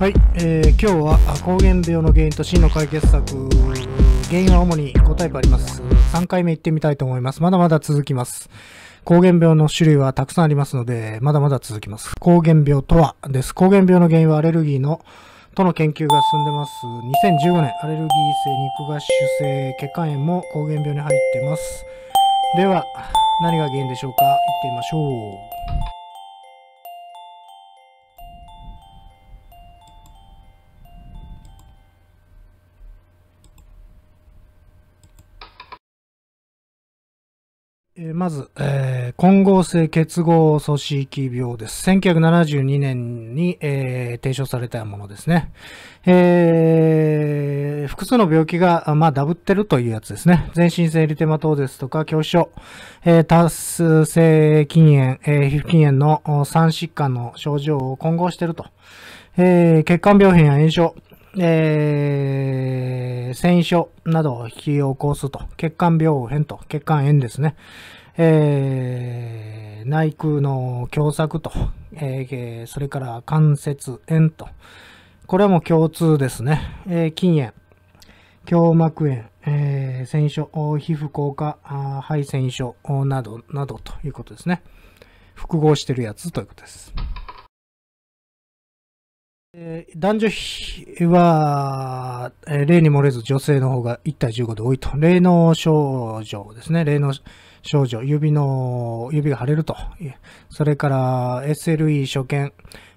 はい、えー、今日は膠原病の原因と真の解決策原因は主に5タイプあります3回目いってみたいと思いますまだまだ続きます膠原病の種類はたくさんありますのでまだまだ続きます膠原病とはです膠原病の原因はアレルギーのとの研究が進んでます。2015年、アレルギー性肉芽腫性血管炎も膠原病に入ってます。では、何が原因でしょうか行ってみましょう。えまず、えー、混合性結合組織病です。1972年に、えー、提唱されたものですね。えー、複数の病気が、まあ、ダブってるというやつですね。全身性リテマ等ですとか、狭小、えー、多数性禁煙、えー、皮膚禁煙の3疾患の症状を混合してると。えー、血管病変や炎症、えー戦症などを引き起こすと、血管病変と、血管炎ですね。えー、内腔の狭窄と、えー、それから関節炎と、これも共通ですね。えー、禁煙、胸膜炎、えー、戦皮膚硬化、肺栓症など、などということですね。複合してるやつということです。男女比は、例に漏れず女性の方が1対15で多いと。霊能症状ですね。霊能症状。指の、指が腫れると。それから SLE 所見、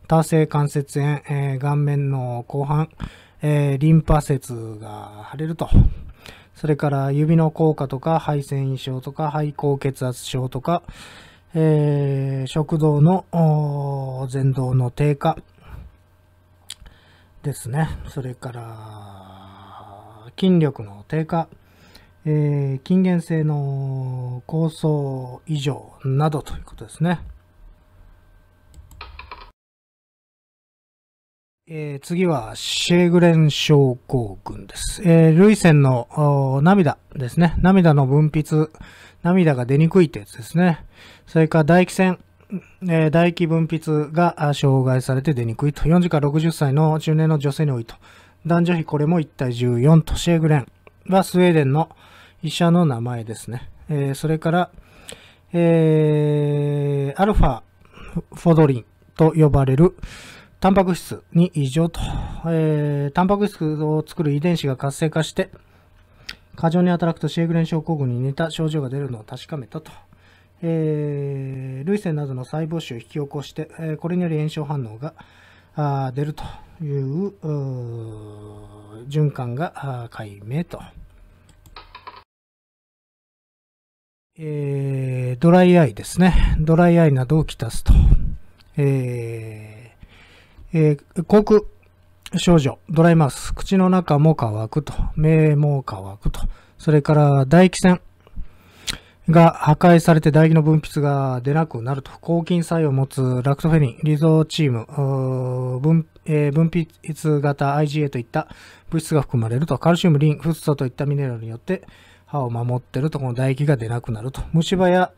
多性関節炎、えー、顔面の後半、えー、リンパ節が腫れると。それから指の硬化とか肺繊維症とか肺高血圧症とか、えー、食道の前動の低下、ですね。それから、筋力の低下、えー、筋原性の構想異常などということですね。えー、次はシェーグレン症候群です。えー、涙腺の涙ですね。涙の分泌、涙が出にくいってやつですね。それから唾液腺、えー、唾液分泌が障害されて出にくいと。40から60歳の中年の女性に多いと。男女比これも1対14と。シェーグレンはスウェーデンの医者の名前ですね。えー、それから、えー、アルファフォドリンと呼ばれるタンパク質に異常と。えー、タンパク質を作る遺伝子が活性化して、過剰に働くとシェーグレン症候群に似た症状が出るのを確かめたと。えー、類腺などの細胞腫を引き起こして、えこれにより炎症反応があ出るという循環が解明と、えー、ドライアイですね。ドライアイなどをきたすと。えーえー、口腔症状、ドライマウス、口の中も乾くと、目も乾くと、それから唾液腺、が破壊されて唾液の分泌が出なくなると、抗菌作用を持つラクトフェリン、リゾチーム、分えー、分泌型 IgA といった物質が含まれると、カルシウム、リン、フッ素といったミネラルによって歯を守ってると、この唾液が出なくなると。虫歯や、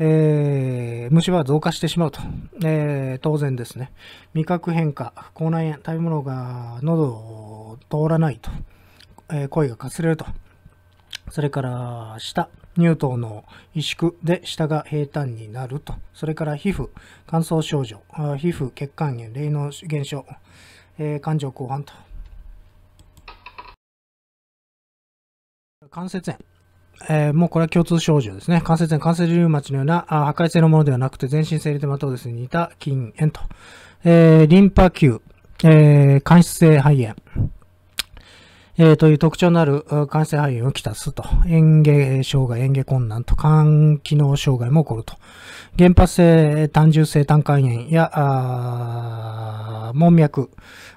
えー、虫歯は増加してしまうと、えー、当然ですね。味覚変化、口内炎、食べ物が喉を通らないと、えー、声がかすれると。それから、舌。乳頭の萎縮で下が平坦になると。それから皮膚、乾燥症状、皮膚、血管炎、霊能現象、えー、感情後半と。関節炎。えー、もうこれは共通症状ですね。関節炎、関節リウマチのようなあ破壊性のものではなくて、全身性リテマトーに似た筋炎と。えー、リンパ球、えー、間質性肺炎。えー、という特徴のある感性肺炎をきたすと、嚥下障害、嚥下困難と、肝機能障害も起こると、原発性単純性胆管炎や、門脈、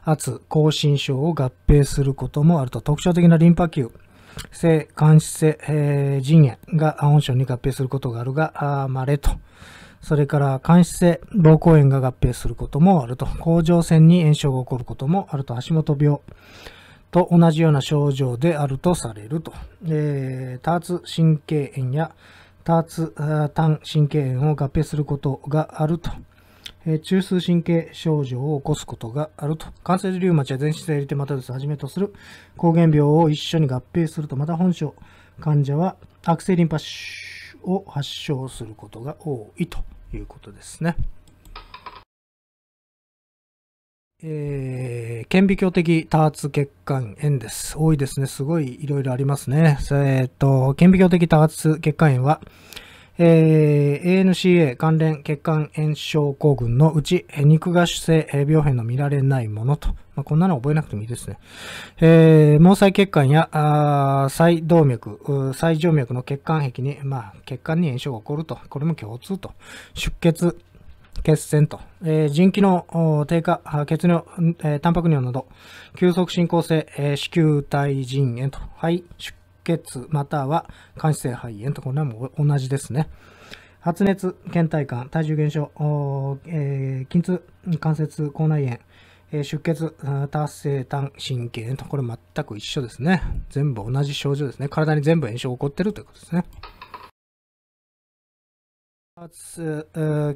圧、亢進症を合併することもあると、特徴的なリンパ球、性、肝質性、えー、腎炎が本症に合併することがあるが、まれと。それから、間質性膀胱炎が合併することもあると、甲状腺に炎症が起こることもあると、橋本病、と同じような症状であるとされると。えー、多発神経炎や多発単神経炎を合併することがあると。えー、中枢神経症状を起こすことがあると。関節リウマチや全身性リテマタルスをはじめとする抗原病を一緒に合併すると、また本症患者は悪性リンパ腫を発症することが多いということですね。えー顕微鏡的多発血管炎です。多いですね。すごいいろいろありますね。えっ、と、顕微鏡的多発血管炎は、えー、ANCA 関連血管炎症候群のうち、肉芽腫性病変の見られないものと。まあ、こんなの覚えなくてもいいですね。えー、毛細血管や、あ細動脈、細静脈の血管壁に、まあ、血管に炎症が起こると。これも共通と。出血、血栓と、えー、腎機能低下、血尿、えー、タンパク尿など、急速進行性、えー、子宮体腎炎と、肺出血または間質性肺炎と、これはもう同じですね。発熱、倦怠感、体重減少、えー、筋痛、関節、口内炎、え出血、多成、単神経炎と、これ全く一緒ですね。全部同じ症状ですね。体に全部炎症が起こってるということですね。発、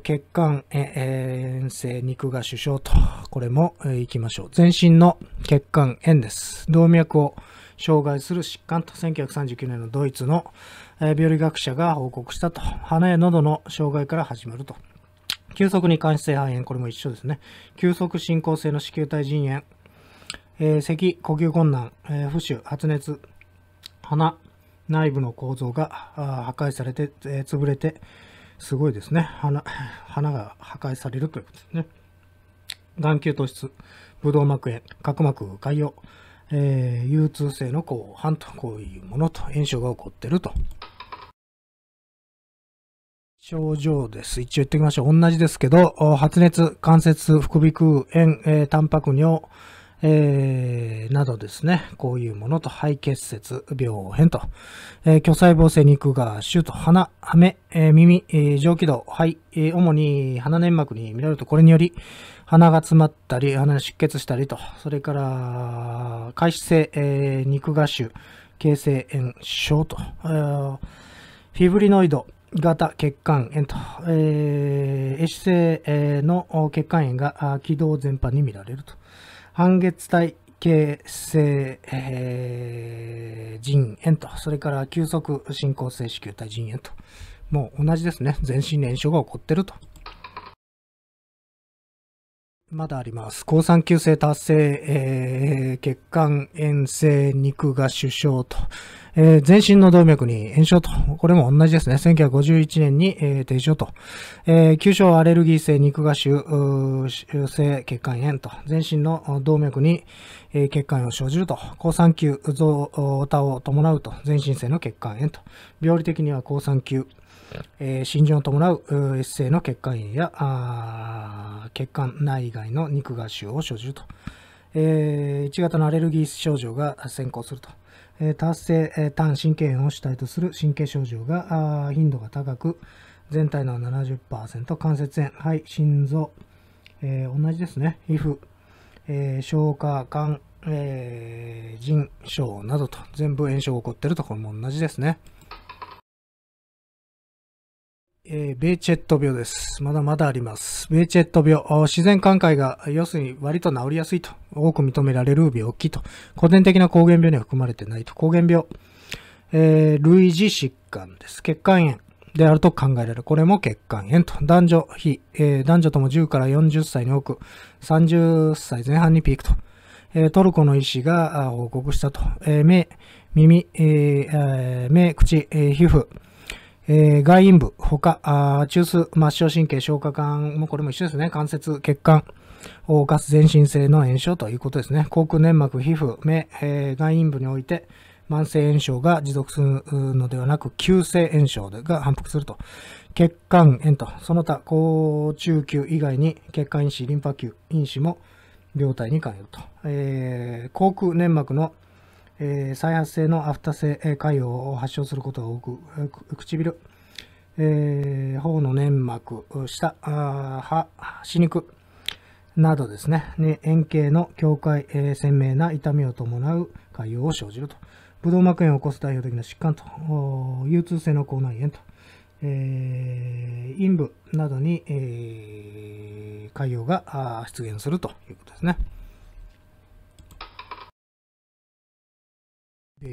血管、炎性肉芽首症と、これも、えいきましょう。全身の血管炎です。動脈を障害する疾患と、1939年のドイツの、え病理学者が報告したと、鼻や喉の障害から始まると。急速に間質性肺炎、これも一緒ですね。急速進行性の子宮体腎炎、えー、咳、呼吸困難、えー、浮腫、発熱、鼻、内部の構造が破壊されて、えー、潰れて、すごいですね。花、花が破壊されるということですね。眼球突出、ブドウ膜炎、角膜潰瘍、えー、憂鬱性の後半と、こういうものと、炎症が起こってると。症状です。一応言っておきましょう。同じですけど、発熱、関節、副鼻腔炎、えー、タンパク尿、えー、などですね、こういうものと肺結節、病変と、えー、巨細胞性肉芽腫と鼻、羽えー、耳、えー、上気道、肺、えー、主に鼻粘膜に見られると、これにより鼻が詰まったり、鼻が出血したりと、それから、開始性、えー、肉芽腫、形成炎症と、フィブリノイド、型血管炎と、えー、壊死性の血管炎が気道全般に見られると。半月体形成、えー、腎炎と、それから急速進行性子宮体腎炎と、もう同じですね。全身炎症が起こってるとまだあります。高酸球性達成、えー、血管炎性肉芽腫症と、えー、全身の動脈に炎症と、これも同じですね。1951年に、えー、停と、えー、急症アレルギー性肉芽腫性血管炎と、全身の動脈に、えー、血管を生じると、高酸球増多を伴うと、全身性の血管炎と、病理的には高酸球、えー、心情を伴うエッセイの血管炎や血管内外の肉芽腫を所有と、えー、1型のアレルギー症状が先行すると、えー、達成、えー、単神経炎を主体とする神経症状が頻度が高く全体の70%関節炎肺心臓、えー、同じですね皮膚、えー、消化管、えー、腎症などと全部炎症が起こっているところも同じですね。えー、ベーチェット病です。まだまだあります。ベーチェット病、自然寛解が、要するに割と治りやすいと、多く認められる病気と、古典的な抗原病には含まれてないと、抗原病、えー、類似疾患です。血管炎であると考えられる。これも血管炎と。男女比、えー、男女とも10から40歳に多く、30歳前半にピークと。えトルコの医師が報告したと。え目、耳、え目、口、え皮膚、えー、外陰部、他、あ中枢、末梢神経、消化管、もこれも一緒ですね。関節、血管を犯す全身性の炎症ということですね。口腔粘膜、皮膚、目、えー、外陰部において、慢性炎症が持続するのではなく、急性炎症が反復すると。血管炎と、その他、高中球以外に血管因子、リンパ球、因子も病態に関与と。えー、口腔粘膜のえー、再発性のアフタ性潰瘍を発症することが多く、唇、えー、頬の粘膜、舌、歯、歯肉などですね、ね円形の境界、えー、鮮明な痛みを伴う潰瘍を生じると。ブドウ膜炎を起こす代表的な疾患と、流通性の口内炎と、えー、陰部などに、えー、潰瘍が出現するということですね。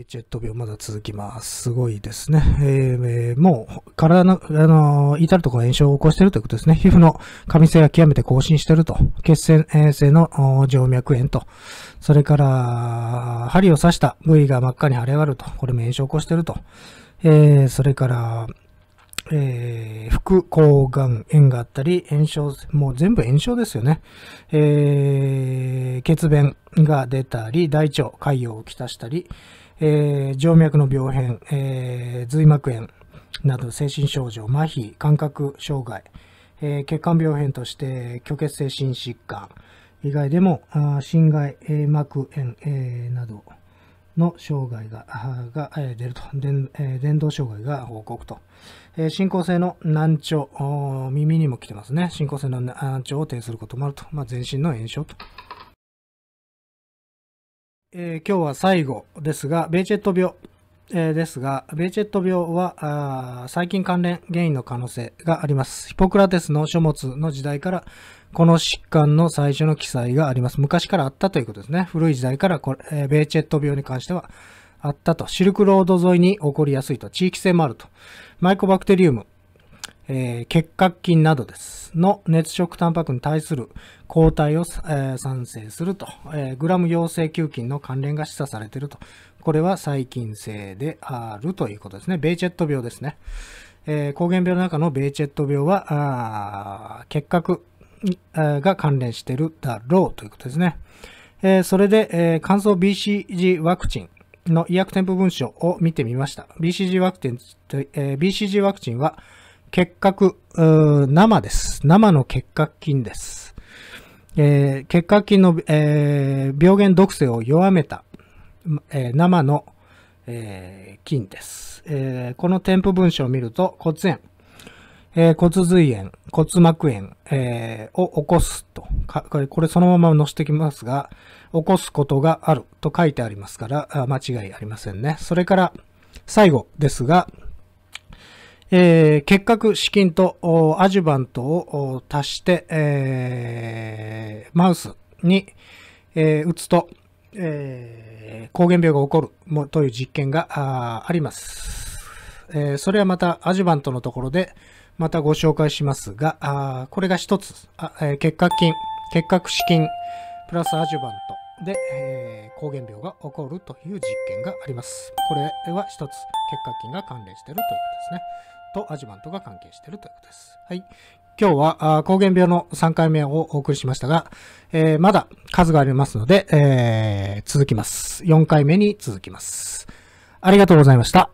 チェット病まだ続きます。すごいですね。えー、もう、体の、あのー、至るところ炎症を起こしているということですね。皮膚の過敏性が極めて更新していると。血栓性の静脈炎と。それから、針を刺した部位が真っ赤に腫れ上がると。これも炎症を起こしていると。えー、それから、えー、副抗がん炎があったり、炎症、もう全部炎症ですよね。えー、血便が出たり、大腸、潰瘍をきたしたり、えー、静脈の病変、えー、髄膜炎など精神症状、麻痺、感覚障害、えー、血管病変として虚血性心疾患以外でも心外、えー、膜炎、えー、などの障害がが、えー、出ると伝、えー、伝導障害が報告と、えー、進行性の難聴耳にも来てますね進行性の難聴を呈することもあると、まあ、全身の炎症とえー、今日は最後ですが、ベーチェット病、えー、ですが、ベーチェット病は細菌関連原因の可能性があります。ヒポクラテスの書物の時代から、この疾患の最初の記載があります。昔からあったということですね。古い時代からこれ、えー、ベーチェット病に関してはあったと。シルクロード沿いに起こりやすいと。地域性もあると。マイコバクテリウムえー、結核菌などですの熱食タンパクに対する抗体を、えー、産生すると、えー、グラム陽性球菌の関連が示唆されていると。これは細菌性であるということですね。ベイチェット病ですね。えー、抗原病の中のベイチェット病は、結核が関連しているだろうということですね。えー、それで、えー、乾燥 BCG ワクチンの医薬添付文書を見てみました。BCG ワクチン、えー、BCG ワクチンは、結核、生です。生の結核菌です。えー、結核菌の、えー、病原毒性を弱めた、えー、生の、え菌です、えこの添付文章を見ると骨炎、え骨髄炎、骨膜炎、えを起こすとこれそのまま載せてきますが、起こすことがあると書いてありますから、間違いありませんね。それから最後ですが、えー、結核、資金とアジュバントを足して、えー、マウスに、えー、打つと、えー、抗原病が起こるという実験がああります、えー。それはまたアジュバントのところでまたご紹介しますが、あこれが一つ、あえー、結核菌、結核資金、プラスアジュバントで、えー、抗原病が起こるという実験があります。これは一つ、結核菌が関連しているということですね。とアジュバントが関係しているということです。はい。今日は、あ抗原病の3回目をお送りしましたが、えー、まだ数がありますので、えー、続きます。4回目に続きます。ありがとうございました。